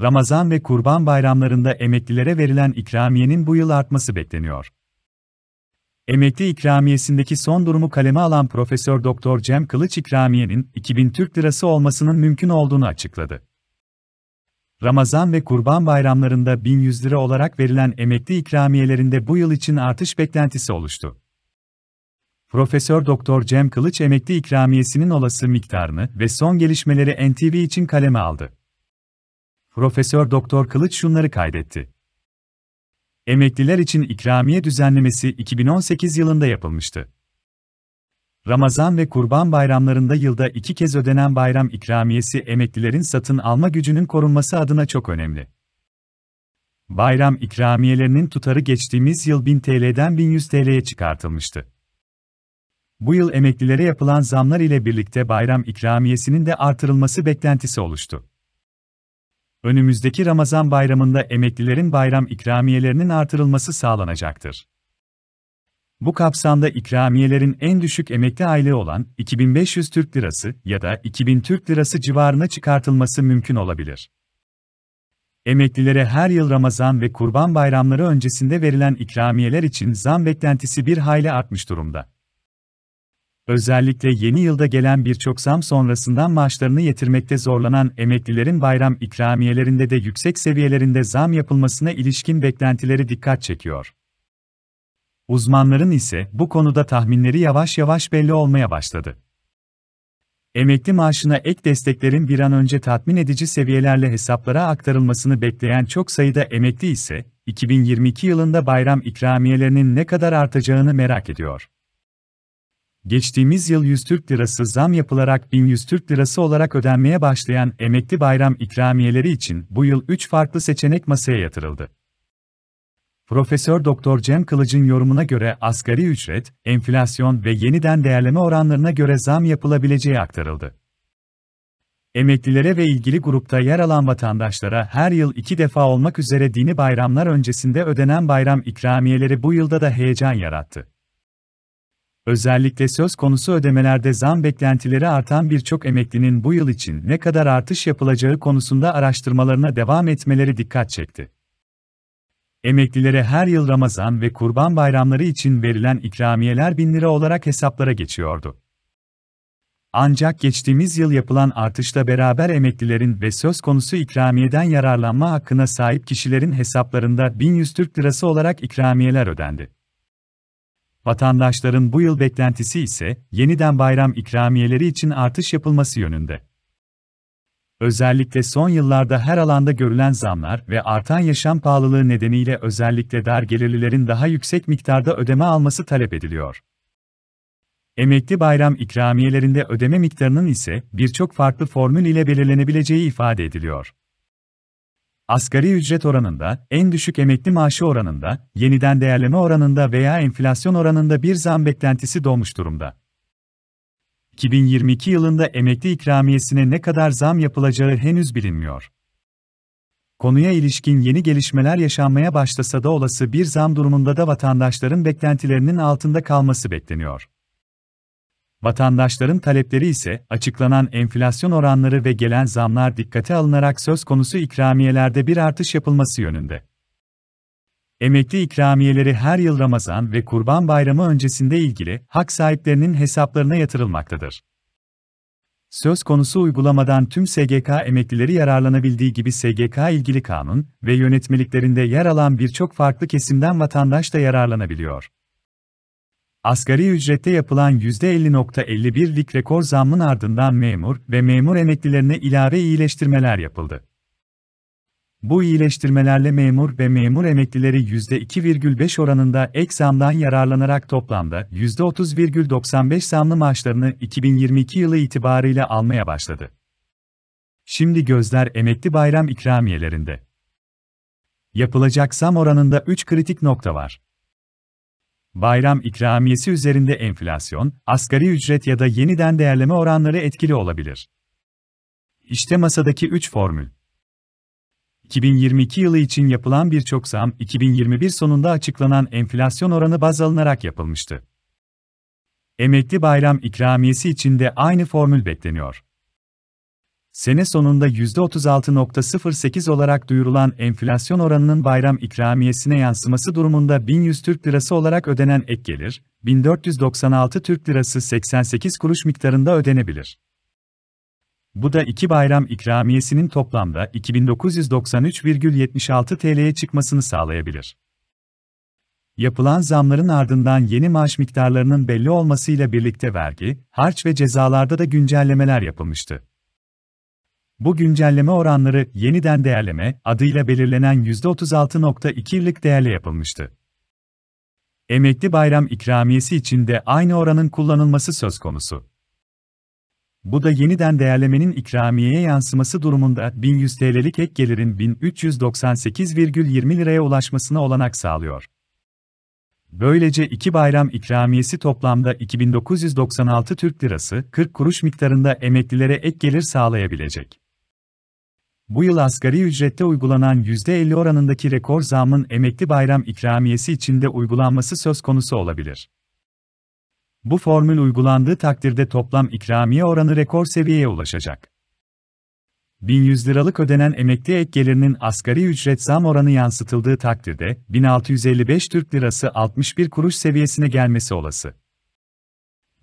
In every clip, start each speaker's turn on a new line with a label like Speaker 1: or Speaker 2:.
Speaker 1: Ramazan ve Kurban bayramlarında emeklilere verilen ikramiyenin bu yıl artması bekleniyor. Emekli ikramiyesindeki son durumu kaleme alan Profesör Doktor Cem Kılıç ikramiyenin 2000 Türk Lirası olmasının mümkün olduğunu açıkladı. Ramazan ve Kurban bayramlarında 1100 lira olarak verilen emekli ikramiyelerinde bu yıl için artış beklentisi oluştu. Profesör Doktor Cem Kılıç emekli ikramiyesinin olası miktarını ve son gelişmeleri NTV için kaleme aldı. Profesör Doktor Kılıç şunları kaydetti. Emekliler için ikramiye düzenlemesi 2018 yılında yapılmıştı. Ramazan ve Kurban bayramlarında yılda iki kez ödenen bayram ikramiyesi emeklilerin satın alma gücünün korunması adına çok önemli. Bayram ikramiyelerinin tutarı geçtiğimiz yıl 1000 TL'den 1100 TL'ye çıkartılmıştı. Bu yıl emeklilere yapılan zamlar ile birlikte bayram ikramiyesinin de artırılması beklentisi oluştu önümüzdeki Ramazan bayramında emeklilerin bayram ikramiyelerinin artırılması sağlanacaktır. Bu kapsamda ikramiyelerin en düşük emekli aile olan 2500 Türk Lirası ya da 2000 Türk Lirası civarına çıkartılması mümkün olabilir. Emeklilere her yıl Ramazan ve Kurban bayramları öncesinde verilen ikramiyeler için zam beklentisi bir hayli artmış durumda. Özellikle yeni yılda gelen birçok zam sonrasından maaşlarını yetirmekte zorlanan emeklilerin bayram ikramiyelerinde de yüksek seviyelerinde zam yapılmasına ilişkin beklentileri dikkat çekiyor. Uzmanların ise bu konuda tahminleri yavaş yavaş belli olmaya başladı. Emekli maaşına ek desteklerin bir an önce tatmin edici seviyelerle hesaplara aktarılmasını bekleyen çok sayıda emekli ise 2022 yılında bayram ikramiyelerinin ne kadar artacağını merak ediyor geçtiğimiz yıl 100 Türk Lirası zam yapılarak 1100 Türk Lirası olarak ödenmeye başlayan emekli bayram ikramiyeleri için bu yıl 3 farklı seçenek masaya yatırıldı. Profesör Doktor Cem Kılıç'ın yorumuna göre asgari ücret, enflasyon ve yeniden değerleme oranlarına göre zam yapılabileceği aktarıldı. Emeklilere ve ilgili grupta yer alan vatandaşlara her yıl iki defa olmak üzere dini bayramlar öncesinde ödenen bayram ikramiyeleri bu yılda da heyecan yarattı. Özellikle söz konusu ödemelerde zam beklentileri artan birçok emeklinin bu yıl için ne kadar artış yapılacağı konusunda araştırmalarına devam etmeleri dikkat çekti. Emeklilere her yıl Ramazan ve Kurban bayramları için verilen ikramiyeler bin lira olarak hesaplara geçiyordu. Ancak geçtiğimiz yıl yapılan artışla beraber emeklilerin ve söz konusu ikramiyeden yararlanma hakkına sahip kişilerin hesaplarında 1100 Türk lirası olarak ikramiyeler ödendi. Vatandaşların bu yıl beklentisi ise yeniden bayram ikramiyeleri için artış yapılması yönünde. Özellikle son yıllarda her alanda görülen zamlar ve artan yaşam pahalılığı nedeniyle özellikle dar gelirlilerin daha yüksek miktarda ödeme alması talep ediliyor. Emekli bayram ikramiyelerinde ödeme miktarının ise birçok farklı formül ile belirlenebileceği ifade ediliyor. Asgari ücret oranında, en düşük emekli maaşı oranında, yeniden değerleme oranında veya enflasyon oranında bir zam beklentisi doğmuş durumda. 2022 yılında emekli ikramiyesine ne kadar zam yapılacağı henüz bilinmiyor. Konuya ilişkin yeni gelişmeler yaşanmaya başlasa da olası bir zam durumunda da vatandaşların beklentilerinin altında kalması bekleniyor. Vatandaşların talepleri ise açıklanan enflasyon oranları ve gelen zamlar dikkate alınarak söz konusu ikramiyelerde bir artış yapılması yönünde. Emekli ikramiyeleri her yıl Ramazan ve Kurban Bayramı öncesinde ilgili hak sahiplerinin hesaplarına yatırılmaktadır. Söz konusu uygulamadan tüm SGK emeklileri yararlanabildiği gibi SGK ilgili kanun ve yönetmeliklerinde yer alan birçok farklı kesimden vatandaş da yararlanabiliyor. Asgari ücrette yapılan %50.51'lik rekor zammın ardından memur ve memur emeklilerine ilave iyileştirmeler yapıldı. Bu iyileştirmelerle memur ve memur emeklileri %2,5 oranında ek zamdan yararlanarak toplamda %30,95 zamlı maaşlarını 2022 yılı itibariyle almaya başladı. Şimdi gözler emekli bayram ikramiyelerinde. Yapılacak zam oranında 3 kritik nokta var bayram ikramiyesi üzerinde enflasyon, asgari ücret ya da yeniden değerleme oranları etkili olabilir. İşte masadaki 3 formül. 2022 yılı için yapılan birçok zam 2021 sonunda açıklanan enflasyon oranı baz alınarak yapılmıştı. Emekli bayram ikramiyesi için de aynı formül bekleniyor sene sonunda %36.08 olarak duyurulan enflasyon oranının bayram ikramiyesine yansıması durumunda 1100 Türk Lirası olarak ödenen ek gelir, 1496 Türk Lirası 88 kuruş miktarında ödenebilir. Bu da iki bayram ikramiyesinin toplamda 2993,76 TL'ye çıkmasını sağlayabilir. Yapılan zamların ardından yeni maaş miktarlarının belli olmasıyla birlikte vergi, harç ve cezalarda da güncellemeler yapılmıştı. Bu güncelleme oranları yeniden değerleme adıyla belirlenen %36.2'lik değerle yapılmıştı. Emekli bayram ikramiyesi için de aynı oranın kullanılması söz konusu. Bu da yeniden değerlemenin ikramiyeye yansıması durumunda 1100 TL'lik ek gelirin 1398,20 liraya ulaşmasına olanak sağlıyor. Böylece iki bayram ikramiyesi toplamda 2996 Türk Lirası 40 kuruş miktarında emeklilere ek gelir sağlayabilecek. Bu yıl asgari ücrette uygulanan %50 oranındaki rekor zamın emekli bayram ikramiyesi içinde uygulanması söz konusu olabilir. Bu formül uygulandığı takdirde toplam ikramiye oranı rekor seviyeye ulaşacak. 1100 liralık ödenen emekli ek gelirinin asgari ücret zam oranı yansıtıldığı takdirde 1655 Türk Lirası 61 kuruş seviyesine gelmesi olası.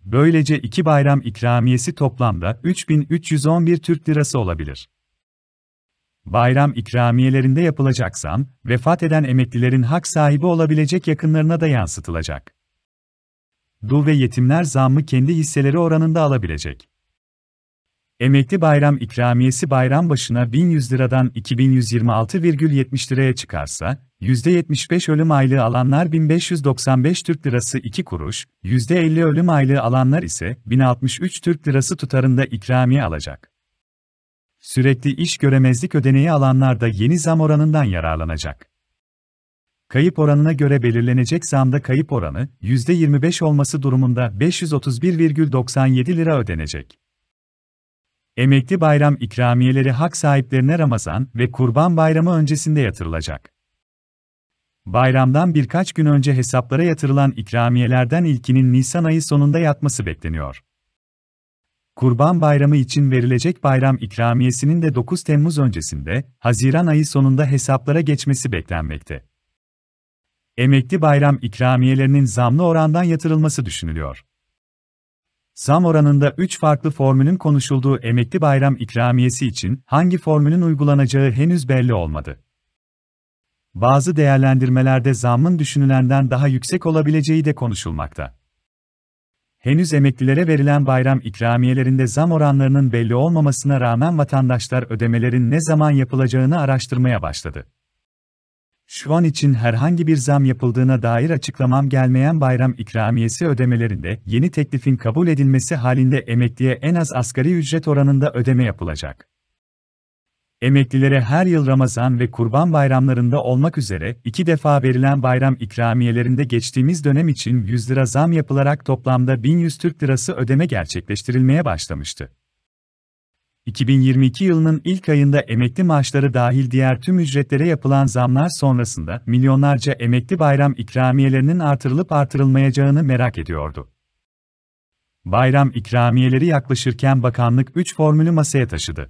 Speaker 1: Böylece iki bayram ikramiyesi toplamda 3311 Türk Lirası olabilir bayram ikramiyelerinde yapılacak zam, vefat eden emeklilerin hak sahibi olabilecek yakınlarına da yansıtılacak. Dul ve yetimler zammı kendi hisseleri oranında alabilecek. Emekli bayram ikramiyesi bayram başına 1100 liradan 2126,70 liraya çıkarsa, %75 ölüm aylığı alanlar 1595 Türk Lirası 2 kuruş, %50 ölüm aylığı alanlar ise 1063 Türk Lirası tutarında ikramiye alacak. Sürekli iş göremezlik ödeneği alanlar da yeni zam oranından yararlanacak. Kayıp oranına göre belirlenecek zamda kayıp oranı %25 olması durumunda 531,97 lira ödenecek. Emekli bayram ikramiyeleri hak sahiplerine Ramazan ve Kurban Bayramı öncesinde yatırılacak. Bayramdan birkaç gün önce hesaplara yatırılan ikramiyelerden ilkinin Nisan ayı sonunda yatması bekleniyor. Kurban Bayramı için verilecek bayram ikramiyesinin de 9 Temmuz öncesinde, Haziran ayı sonunda hesaplara geçmesi beklenmekte. Emekli bayram ikramiyelerinin zamlı orandan yatırılması düşünülüyor. Zam oranında 3 farklı formülün konuşulduğu emekli bayram ikramiyesi için hangi formülün uygulanacağı henüz belli olmadı. Bazı değerlendirmelerde zamın düşünülenden daha yüksek olabileceği de konuşulmakta henüz emeklilere verilen bayram ikramiyelerinde zam oranlarının belli olmamasına rağmen vatandaşlar ödemelerin ne zaman yapılacağını araştırmaya başladı. Şu an için herhangi bir zam yapıldığına dair açıklamam gelmeyen bayram ikramiyesi ödemelerinde yeni teklifin kabul edilmesi halinde emekliye en az asgari ücret oranında ödeme yapılacak emeklilere her yıl Ramazan ve Kurban bayramlarında olmak üzere iki defa verilen bayram ikramiyelerinde geçtiğimiz dönem için 100 lira zam yapılarak toplamda 1100 Türk lirası ödeme gerçekleştirilmeye başlamıştı. 2022 yılının ilk ayında emekli maaşları dahil diğer tüm ücretlere yapılan zamlar sonrasında milyonlarca emekli bayram ikramiyelerinin artırılıp artırılmayacağını merak ediyordu. Bayram ikramiyeleri yaklaşırken bakanlık 3 formülü masaya taşıdı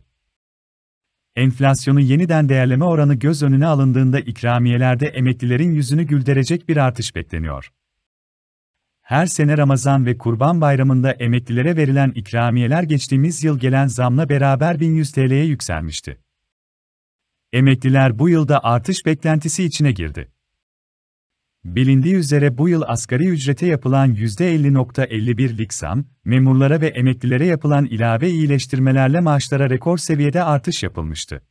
Speaker 1: enflasyonu yeniden değerleme oranı göz önüne alındığında ikramiyelerde emeklilerin yüzünü güldürecek bir artış bekleniyor. Her sene Ramazan ve Kurban Bayramı'nda emeklilere verilen ikramiyeler geçtiğimiz yıl gelen zamla beraber 1100 TL'ye yükselmişti. Emekliler bu yılda artış beklentisi içine girdi. Bilindiği üzere bu yıl asgari ücrete yapılan %50.51'lik zam, memurlara ve emeklilere yapılan ilave iyileştirmelerle maaşlara rekor seviyede artış yapılmıştı.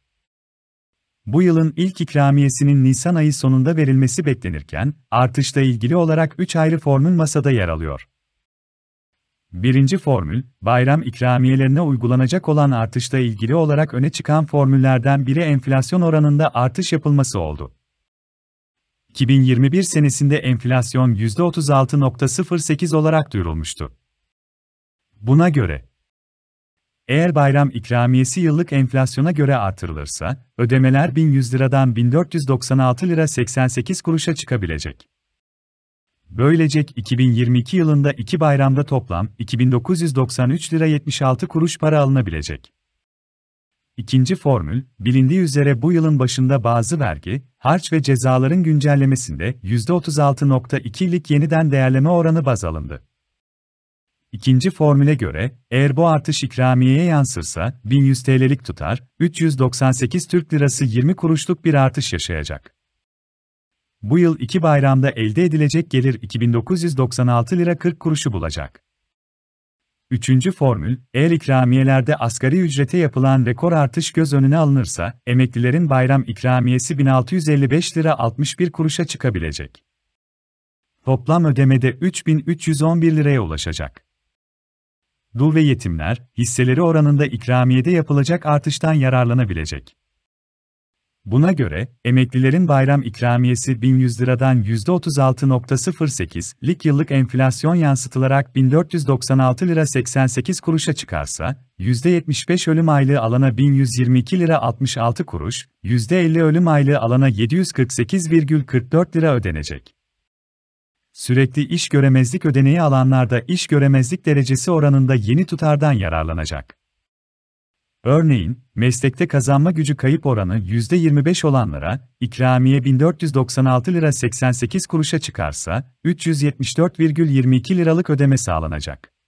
Speaker 1: Bu yılın ilk ikramiyesinin Nisan ayı sonunda verilmesi beklenirken, artışla ilgili olarak 3 ayrı formül masada yer alıyor. Birinci formül, bayram ikramiyelerine uygulanacak olan artışla ilgili olarak öne çıkan formüllerden biri enflasyon oranında artış yapılması oldu. 2021 senesinde enflasyon %36.08 olarak duyurulmuştu. Buna göre, eğer bayram ikramiyesi yıllık enflasyona göre artırılırsa, ödemeler 1100 liradan 1496 lira 88 kuruşa çıkabilecek. Böylece 2022 yılında iki bayramda toplam 2993 lira 76 kuruş para alınabilecek. İkinci formül, bilindiği üzere bu yılın başında bazı vergi, harç ve cezaların güncellemesinde %36.2'lik yeniden değerleme oranı baz alındı. İkinci formüle göre, eğer bu artış ikramiyeye yansırsa, 1100 TL'lik tutar, 398 Türk Lirası 20 kuruşluk bir artış yaşayacak. Bu yıl iki bayramda elde edilecek gelir 2996 lira 40 kuruşu bulacak. Üçüncü formül, eğer ikramiyelerde asgari ücrete yapılan rekor artış göz önüne alınırsa, emeklilerin bayram ikramiyesi 1655 lira 61 kuruşa çıkabilecek. Toplam ödemede 3311 liraya ulaşacak. Dul ve yetimler, hisseleri oranında ikramiyede yapılacak artıştan yararlanabilecek. Buna göre, emeklilerin bayram ikramiyesi 1100 liradan %36.08'lik yıllık enflasyon yansıtılarak 1496 lira 88 kuruşa çıkarsa, %75 ölüm aylığı alana 1122 lira 66 kuruş, %50 ölüm aylığı alana 748,44 lira ödenecek. Sürekli iş göremezlik ödeneği alanlarda iş göremezlik derecesi oranında yeni tutardan yararlanacak. Örneğin, meslekte kazanma gücü kayıp oranı %25 olanlara, ikramiye 1496 lira 88 kuruşa çıkarsa, 374,22 liralık ödeme sağlanacak.